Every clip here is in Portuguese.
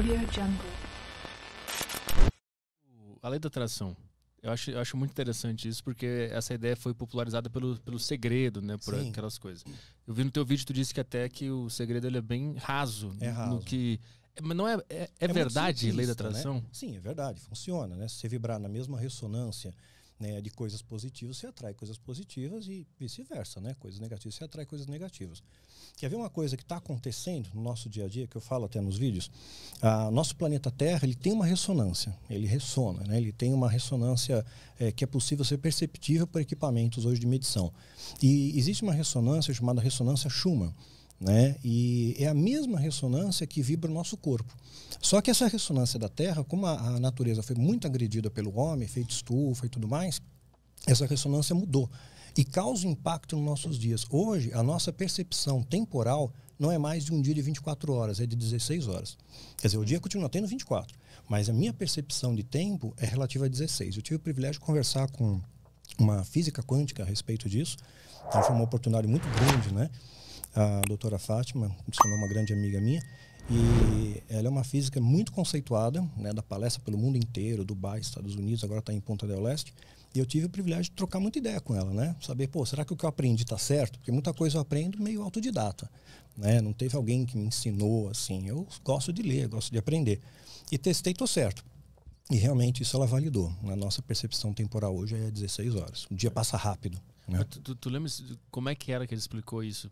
Audio Jungle. A lei da atração. Eu acho, eu acho muito interessante isso, porque essa ideia foi popularizada pelo, pelo segredo, né? Por Sim. aquelas coisas. Eu vi no teu vídeo, tu disse que até que o segredo ele é bem raso. É raso. No que, é, mas não é, é, é, é verdade a lei da atração? Né? Sim, é verdade. Funciona, né? Se você vibrar na mesma ressonância né, de coisas positivas, você atrai coisas positivas e vice-versa, né? Coisas negativas, você atrai coisas negativas. Quer ver uma coisa que está acontecendo no nosso dia a dia, que eu falo até nos vídeos? Ah, nosso planeta Terra, ele tem uma ressonância, ele ressona, né? Ele tem uma ressonância é, que é possível ser perceptível por equipamentos hoje de medição. E existe uma ressonância chamada ressonância Schumann, né? E é a mesma ressonância que vibra o nosso corpo. Só que essa ressonância da Terra, como a, a natureza foi muito agredida pelo homem, feito estufa e tudo mais, essa ressonância mudou e causa impacto nos nossos dias. Hoje, a nossa percepção temporal não é mais de um dia de 24 horas, é de 16 horas. Quer dizer, o dia continua tendo 24, mas a minha percepção de tempo é relativa a 16. Eu tive o privilégio de conversar com uma física quântica a respeito disso, então foi uma oportunidade muito grande, né? a doutora Fátima, se tornou uma grande amiga minha, e ela é uma física muito conceituada, né, da palestra pelo mundo inteiro, Dubai, Estados Unidos, agora está em Ponta del Leste, e eu tive o privilégio de trocar muita ideia com ela, né? Saber, pô, será que o que eu aprendi está certo? Porque muita coisa eu aprendo meio autodidata, né? Não teve alguém que me ensinou assim. Eu gosto de ler, gosto de aprender. E testei, tô certo. E realmente isso ela validou. A né, nossa percepção temporal hoje é 16 horas. O dia passa rápido. Né? Tu, tu, tu lembra como é que era que ele explicou isso?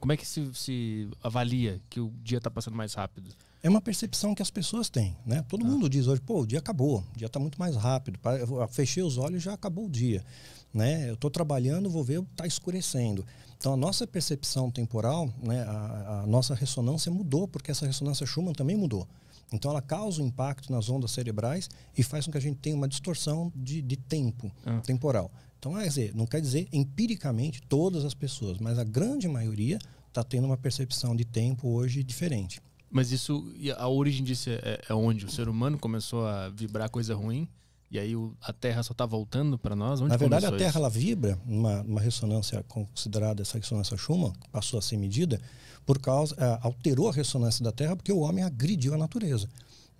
Como é que se, se avalia que o dia está passando mais rápido? É uma percepção que as pessoas têm, né? Todo ah. mundo diz hoje, pô, o dia acabou, o dia está muito mais rápido. Eu fechei os olhos já acabou o dia, né? Eu estou trabalhando, vou ver, está escurecendo. Então a nossa percepção temporal, né? A, a nossa ressonância mudou porque essa ressonância Schumann também mudou. Então ela causa um impacto nas ondas cerebrais e faz com que a gente tenha uma distorção de, de tempo ah. temporal. Então, é, quer dizer, não quer dizer empiricamente todas as pessoas, mas a grande maioria está tendo uma percepção de tempo hoje diferente. Mas isso, a origem disso é, é onde? O ser humano começou a vibrar coisa ruim? E aí o, a Terra só está voltando para nós? Onde Na verdade, a Terra ela vibra, uma, uma ressonância considerada essa ressonância Schumann, passou a ser medida, por causa. alterou a ressonância da Terra porque o homem agrediu a natureza.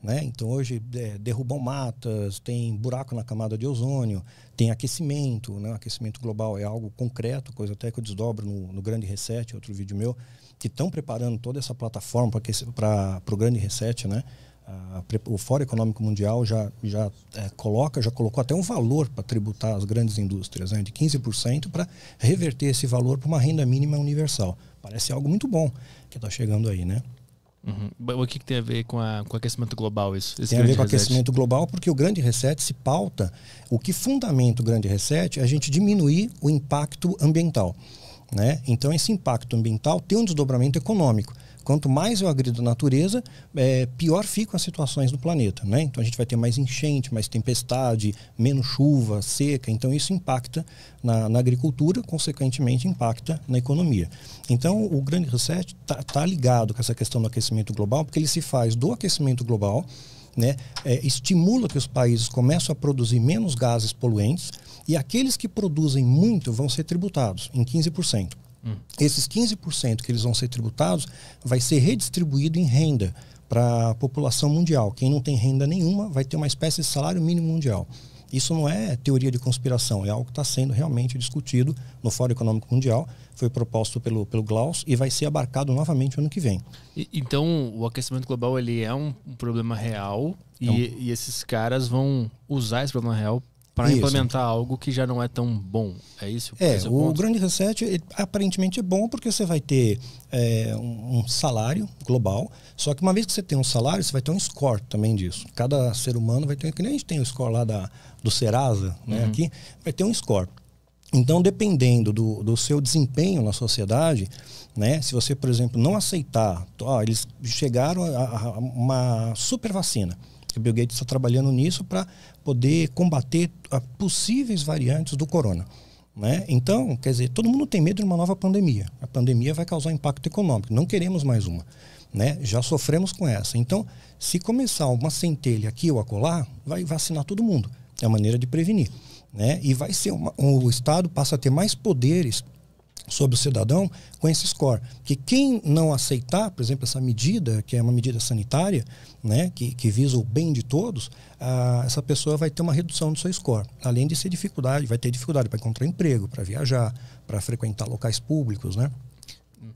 Né? Então, hoje é, derrubam matas, tem buraco na camada de ozônio, tem aquecimento. Né? Aquecimento global é algo concreto, coisa até que eu desdobro no, no Grande Reset, outro vídeo meu, que estão preparando toda essa plataforma para o Grande Reset. Né? Ah, o Fórum Econômico Mundial já, já é, coloca, já colocou até um valor para tributar as grandes indústrias, né? de 15%, para reverter esse valor para uma renda mínima universal. Parece algo muito bom que está chegando aí, né? Uhum. O que, que, tem a ver com, a, com o aquecimento global isso? tem a ver com o aquecimento global porque o grande reset se pauta. O que fundamenta o grande reset é a gente diminuir o impacto ambiental. Né? Então, esse impacto ambiental tem um desdobramento econômico. Quanto mais eu agrido a natureza, é, pior ficam as situações do planeta. Né? Então a gente vai ter mais enchente, mais tempestade, menos chuva, seca. Então isso impacta na, na agricultura, consequentemente impacta na economia. Então o grande reset está tá ligado com essa questão do aquecimento global, porque ele se faz do aquecimento global. Né, é, estimula que os países começam a produzir menos gases poluentes e aqueles que produzem muito vão ser tributados em 15%. Esses 15% que eles vão ser tributados vai ser redistribuído em renda para a população mundial. Quem não tem renda nenhuma vai ter uma espécie de salário mínimo mundial. Isso não é teoria de conspiração, é algo que está sendo realmente discutido no Fórum Econômico Mundial, foi proposto pelo, pelo Glaus e vai ser abarcado novamente ano que vem. E, então, o aquecimento global ele é um, um problema real então, e, e, esses caras vão usar esse problema real para implementar algo que já não é tão bom. É isso? É, é o grande reset ele, aparentemente é bom porque você vai ter é, um, um, salário global, só que uma vez que você tem um salário, você vai ter um score também disso. Cada ser humano vai ter, que nem a gente tem o score lá da, do Serasa, né, uhum. aqui, vai ter um score. Então, dependendo do, do seu desempenho na sociedade, né, se você, por exemplo, não aceitar, ó, eles chegaram a, a uma super vacina, que o Bill Gates está trabalhando nisso para poder combater ah, possíveis variantes do corona. Né? Então, quer dizer, todo mundo tem medo de uma nova pandemia. A pandemia vai causar impacto econômico. Não queremos mais uma. Né? Já sofremos com essa. Então, se começar uma centelha aqui ou acolá, vai vacinar todo mundo. É a maneira de prevenir. Né? E vai ser uma, o Estado passa a ter mais poderes sobre o cidadão com esse score. Que quem não aceitar, por exemplo, essa medida, que é uma medida sanitária, né, que, que visa o bem de todos, ah, essa pessoa vai ter uma redução do seu score. Além de ser dificuldade, vai ter dificuldade para encontrar emprego, para viajar, para frequentar locais públicos, né?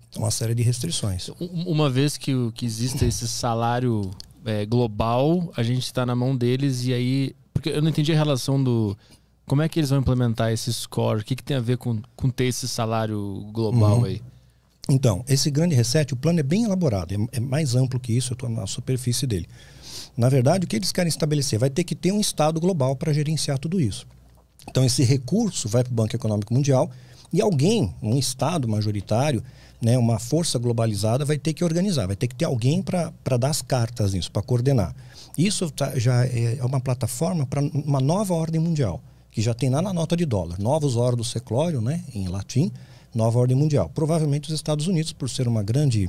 Então, uma série de restrições. Uma vez que, que exista esse salário é, global, a gente está na mão deles e aí... Porque eu não entendi a relação do como é que eles vão implementar esse score? O que, que tem a ver com, com ter esse salário global uhum. aí? Então, esse grande reset, o plano é bem elaborado, é, é mais amplo que isso, eu estou na superfície dele. Na verdade, o que eles querem estabelecer? Vai ter que ter um Estado global para gerenciar tudo isso. Então, esse recurso vai para o Banco Econômico Mundial e alguém, um Estado majoritário, né, uma força globalizada, vai ter que organizar, vai ter que ter alguém para dar as cartas nisso, para coordenar. Isso tá, já é, é uma plataforma para uma nova ordem mundial que já tem lá na nota de dólar, novos ordo seclório, né, em latim, nova ordem mundial. Provavelmente os Estados Unidos, por ser uma grande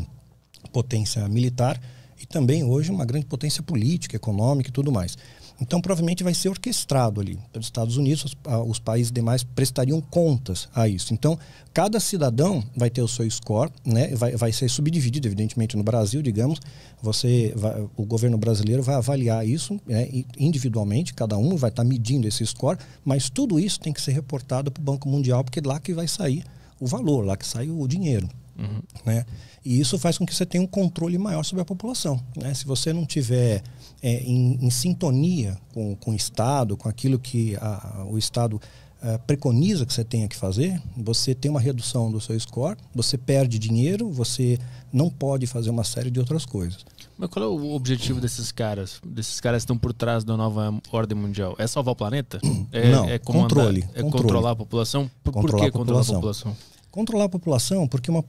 potência militar e também hoje uma grande potência política, econômica e tudo mais. Então, provavelmente vai ser orquestrado ali pelos Estados Unidos, os, ah, os, países demais prestariam contas a isso. Então, cada cidadão vai ter o seu score, né? vai, vai ser subdividido, evidentemente, no Brasil, digamos. Você, vai, o governo brasileiro vai avaliar isso né? individualmente, cada um vai estar tá medindo esse score, mas tudo isso tem que ser reportado para o Banco Mundial, porque é lá que vai sair o valor, lá que sai o dinheiro. Uhum. Né? E isso faz com que você tenha um controle maior sobre a população. Né? Se você não tiver é, em, em, sintonia com, com o Estado, com aquilo que a, o Estado a, é, preconiza que você tenha que fazer, você tem uma redução do seu score, você perde dinheiro, você não pode fazer uma série de outras coisas. Mas qual é o objetivo desses caras? Desses caras que estão por trás da nova ordem mundial? É salvar o planeta? É, não, é, comandar, controle, é controle. controlar a população? Por, controlar por que a população. controlar a população? Controlar a população, porque uma,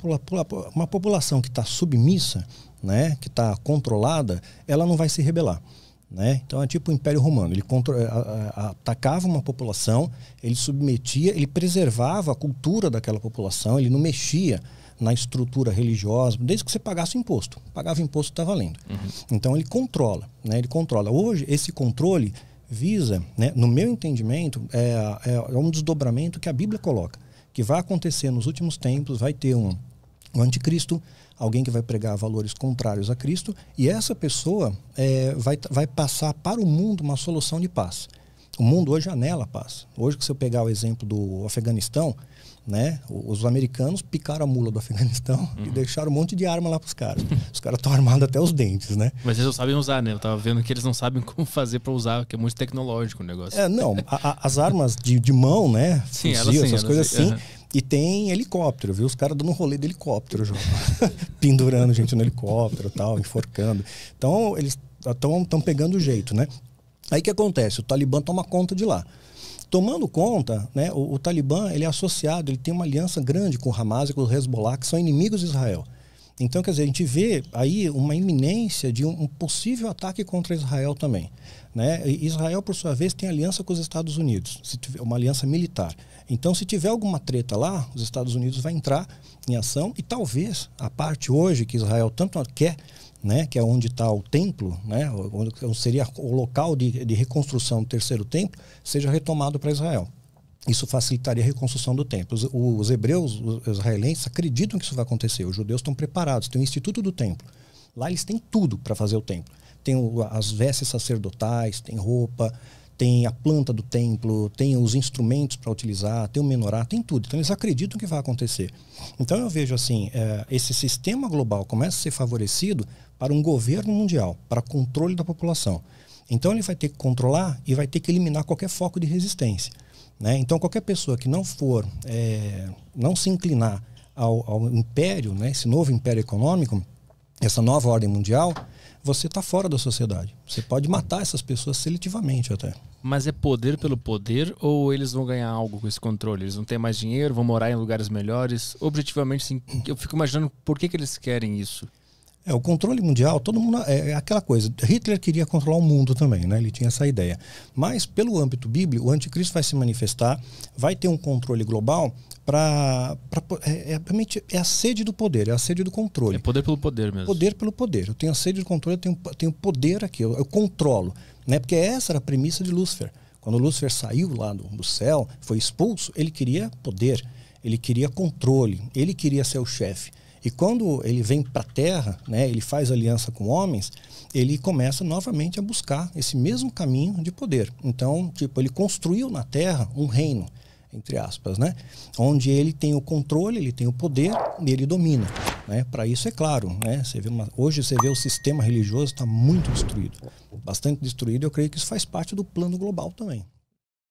uma população que está submissa, né, que está controlada, ela não vai se rebelar. Né? Então é tipo o Império Romano. Ele atacava uma população, ele submetia, ele preservava a cultura daquela população, ele não mexia na estrutura religiosa, desde que você pagasse o imposto. Pagava o imposto, está valendo. Uhum. Então ele controla, né? ele controla. Hoje, esse controle visa, né, no meu entendimento, é, é, é um desdobramento que a Bíblia coloca que vai acontecer nos últimos tempos, vai ter um, um anticristo, alguém que vai pregar valores contrários a Cristo, e essa pessoa é, vai, vai passar para o mundo uma solução de paz. O mundo hoje anela a paz. Hoje, se eu pegar o exemplo do Afeganistão, né? Os americanos picaram a mula do Afeganistão uhum. e deixaram um monte de arma lá para os caras. os caras estão armados até os dentes, né? Mas eles não sabem usar, né? Eu estava vendo que eles não sabem como fazer para usar, porque é muito tecnológico o negócio. É, não, a, a, as armas de, de, mão, né? Sim, Fuzil, sim, essas coisas assim. Uhum. E tem helicóptero, viu? Os caras dando um rolê de helicóptero, João. Pendurando gente no helicóptero tal, enforcando. Então, eles estão pegando o jeito, né? Aí que acontece? O Talibã toma conta de lá. Tomando conta, né, o, o, Talibã ele é associado, ele tem uma aliança grande com o Hamas e com o Hezbollah, que são inimigos de Israel. Então, quer dizer, a gente vê aí uma iminência de um, possível ataque contra Israel também. Né? Israel, por sua vez, tem aliança com os Estados Unidos, uma aliança militar. Então, se tiver alguma treta lá, os Estados Unidos vai entrar em ação e talvez a parte hoje que Israel tanto quer, né, que é onde está o templo, né, onde seria o local de, de reconstrução do terceiro templo, seja retomado para Israel. Isso facilitaria a reconstrução do templo. Os, os hebreus, os israelenses, acreditam que isso vai acontecer. Os judeus estão preparados, tem o Instituto do Templo. Lá eles têm tudo para fazer o templo. Tem o, as vestes sacerdotais, tem roupa, tem a planta do templo, tem os instrumentos para utilizar, tem o menorá, tem tudo. Então eles acreditam que vai acontecer. Então eu vejo assim, é, esse sistema global começa a ser favorecido para um governo mundial, para controle da população. Então ele vai ter que controlar e vai ter que eliminar qualquer foco de resistência. Né? Então, qualquer pessoa que não for, é, não se inclinar ao, ao império, né, esse novo império econômico, essa nova ordem mundial, você está fora da sociedade. Você pode matar essas pessoas seletivamente até. Mas é poder pelo poder ou eles vão ganhar algo com esse controle? Eles vão ter mais dinheiro, vão morar em lugares melhores? Objetivamente, sim, eu fico imaginando por que, que eles querem isso. É, o controle mundial, todo mundo. É, é, aquela coisa. Hitler queria controlar o mundo também, né? Ele tinha essa ideia. Mas, pelo âmbito bíblico, o anticristo vai se manifestar, vai ter um controle global para. É, é, realmente é a sede do poder, é a sede do controle. É poder pelo poder mesmo. Poder pelo poder. Eu tenho a sede do controle, eu tenho, tenho poder aqui, eu, eu controlo. Né? Porque essa era a premissa de Lúcifer. Quando Lúcifer saiu lá do, do céu, foi expulso, ele queria poder, ele queria controle, ele queria ser o chefe. E quando ele vem para a terra, né, ele faz aliança com homens, ele começa novamente a buscar esse mesmo caminho de poder. Então, tipo, ele construiu na terra um reino, entre aspas, né? Onde ele tem o controle, ele tem o poder e ele domina, né? Para isso é claro, né? Você vê uma... hoje você vê o sistema religioso está muito destruído, bastante destruído. Eu creio que isso faz parte do plano global também.